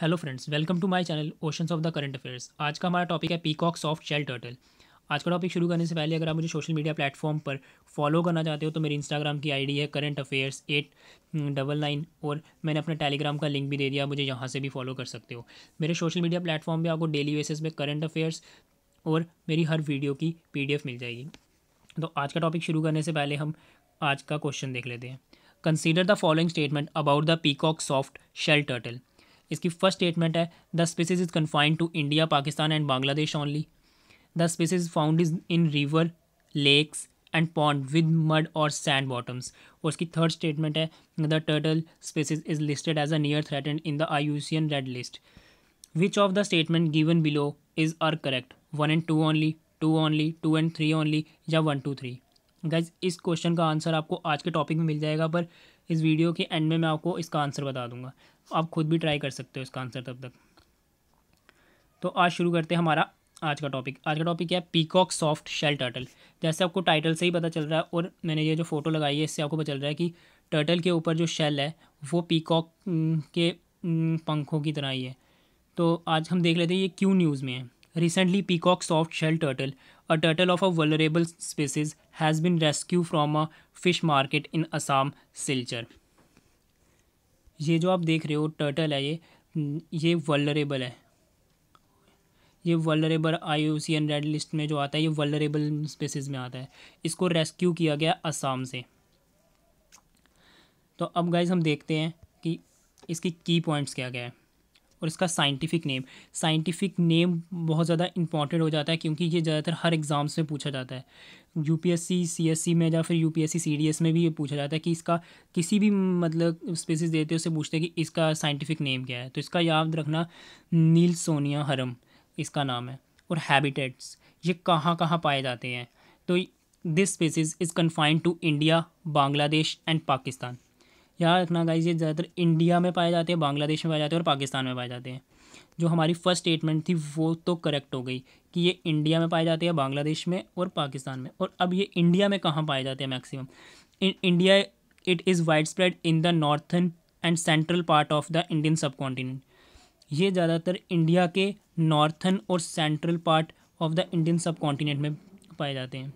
Hello friends welcome to my channel oceans of the current affairs आज का हमारा topic है पीकॉक सॉफ्ट शेल टर्टल आज का टॉपिक शुरू करने से पहले अगर आप मुझे सोशल मीडिया प्लेटफॉर्म पर फॉलो करना चाहते हो तो मेरी इंस्टाग्राम की आईडी है current affairs at double nine और मैंने अपना टेलीग्राम का लिंक भी दे दिया मुझे यहाँ से भी फॉलो कर सकते हो मेरे सोशल मीडिया प्लेटफॉर्म पर आपको डेली बेसिस में करंट अफेयर्स और मेरी हर वीडियो की पी मिल जाएगी तो आज का टॉपिक शुरू करने से पहले हम आज का क्वेश्चन देख लेते हैं consider the following statement about the peacock soft shell turtle इसकी फर्स्ट स्टेटमेंट है the species is confined to India Pakistan and Bangladesh only the species found is in river lakes and pond with mud और sand bottoms और इसकी third statement है the turtle species is listed as a near threatened in the IUCN red list which of the statement given below is are correct one and two only two only two and three only या one two three guys इस question का answer आपको आज के topic में मिल जाएगा पर इस वीडियो के एंड में मैं आपको इसका आंसर बता दूंगा आप खुद भी ट्राई कर सकते हो इसका आंसर तब तक तो आज शुरू करते हैं हमारा आज का टॉपिक आज का टॉपिक क्या है पीकॉक सॉफ्ट शेल टर्टल जैसे आपको टाइटल से ही पता चल रहा है और मैंने ये जो फ़ोटो लगाई है इससे आपको पता चल रहा है कि टर्टल के ऊपर जो शेल है वो पीकॉक के पंखों की तरह ही है तो आज हम देख लेते हैं ये क्यों न्यूज़ में है Recently, peacock soft shell turtle, a turtle of a vulnerable species, has been rescued from a fish market in Assam, Silchar. ये जो आप देख रहे हो टर्टल है ये ये वलरेबल है ये vulnerable I O C N red list में जो आता है ये वलरेबल स्पेसिस में आता है इसको रेस्क्यू किया गया असम से तो अब गाइज हम देखते हैं कि इसकी की पॉइंट्स क्या क्या है और इसका साइंटिफिक नेम साइंटिफिक नेम बहुत ज़्यादा इंपॉर्टेंट हो जाता है क्योंकि ये ज़्यादातर हर एग्ज़ाम्स में पूछा जाता है यूपीएससी सीएससी में या फिर यूपीएससी सीडीएस में भी ये पूछा जाता है कि इसका किसी भी मतलब स्पेसिस देते हैं उसे पूछते हैं कि इसका साइंटिफिक नेम क्या है तो इसका याद रखना नील सोनिया हरम इसका नाम है और हैबिटेट्स ये कहाँ कहाँ पाए जाते हैं तो this species is confined to India Bangladesh and Pakistan याद रखना गाइज ये ज़्यादातर इंडिया में पाए जाते हैं बांग्लादेश में पाए जाते हैं और पाकिस्तान में पाए जाते हैं जो हमारी फर्स्ट स्टेटमेंट थी वो तो करेक्ट हो गई कि ये इंडिया में पाए जाते हैं बांग्लादेश में और पाकिस्तान में और अब ये इंडिया में कहाँ पाए जाते हैं maximum in India it is wide spread in the northern and central part of the Indian subcontinent ये ज़्यादातर इंडिया के नॉर्थन और central part of the Indian subcontinent में पाए जाते हैं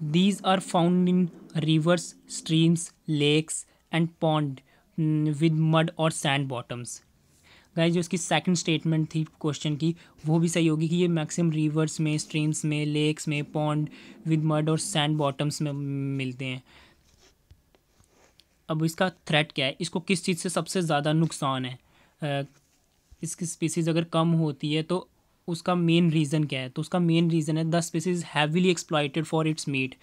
these are found in rivers streams lakes and pond with mud और sand bottoms guys जो इसकी सेकेंड स्टेटमेंट थी क्वेश्चन की वो भी सही होगी कि ये मैक्सिम रिवर्स में स्ट्रीम्स में लेक्स में पॉन्ड विद मड और सैंड बॉटम्स में मिलते हैं अब इसका थ्रेट क्या है इसको किस चीज़ से सबसे ज़्यादा नुकसान है इसकी स्पीसीज़ अगर कम होती है तो उसका मेन रीज़न क्या है तो उसका मेन रीज़न है the is heavily exploited for its meat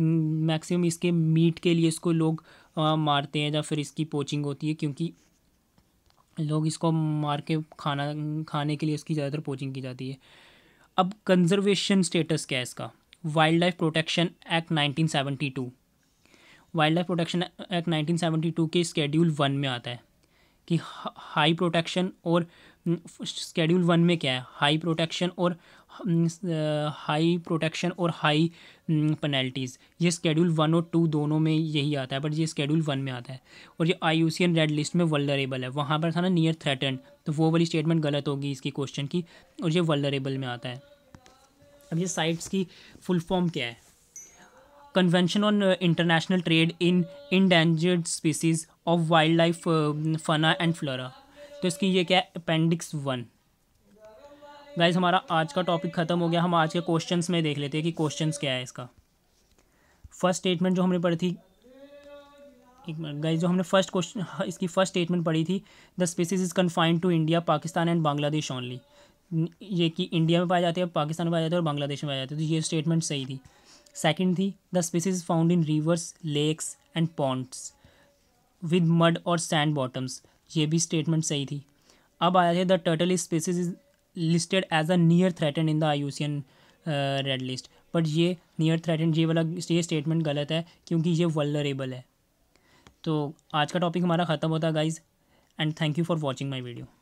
maximum इसके मीट के लिए इसको लोग आ, मारते हैं या फिर इसकी पोचिंग होती है क्योंकि लोग इसको मार के खाना खाने के लिए इसकी ज़्यादातर पोचिंग की जाती है अब कंजर्वेशन स्टेटस क्या है इसका wildlife protection act nineteen two wildlife protection act nineteen two के स्केड्यूल वन में आता है कि हाई प्रोटेक्शन और स्केड्यूल वन में क्या है हाई प्रोटेक्शन और हाई हम्म, प्रोटेक्शन और हाई हम्म, पेनल्टीज़ ये स्केड्यूल वन और टू दोनों में यही आता है बट ये स्केड्यूल वन में आता है और ये I U C N red list में वल्डरेबल है वहाँ पर था ना नियर थ्रेटन तो वो वाली स्टेटमेंट गलत होगी इसकी क्वेश्चन की और ये वल्डरेबल में आता है अब ये साइट्स की फुल फॉर्म क्या है convention on international trade in endangered species of wildlife fauna and flora तो इसकी ये क्या है अपेंडिक्स वन गाइज हमारा आज का टॉपिक ख़त्म हो गया हम आज के क्वेश्चंस में देख लेते हैं कि क्वेश्चंस क्या है इसका फर्स्ट स्टेटमेंट जो हमने पढ़ी थी एक मिनट गाइज जो हमने फर्स्ट क्वेश्चन हाँ, इसकी फर्स्ट स्टेटमेंट पढ़ी थी the species is confined to India Pakistan and Bangladesh only ये कि इंडिया में पाए जाते हैं पाकिस्तान में पाए जाते हैं और बांग्लादेश में पाए जाते हैं तो ये स्टेटमेंट सही थी सेकंड थी the species found in rivers lakes and ponds with mud और सैंड बॉटम्स ये भी स्टेटमेंट सही थी अब आया है the turtle species is listed as a near threatened in the I red list but ये नियर थ्रेटन ये वाला ये स्टेटमेंट गलत है क्योंकि ये वल्लरेबल है तो आज का टॉपिक हमारा ख़त्म होता है guys and thank you for watching my video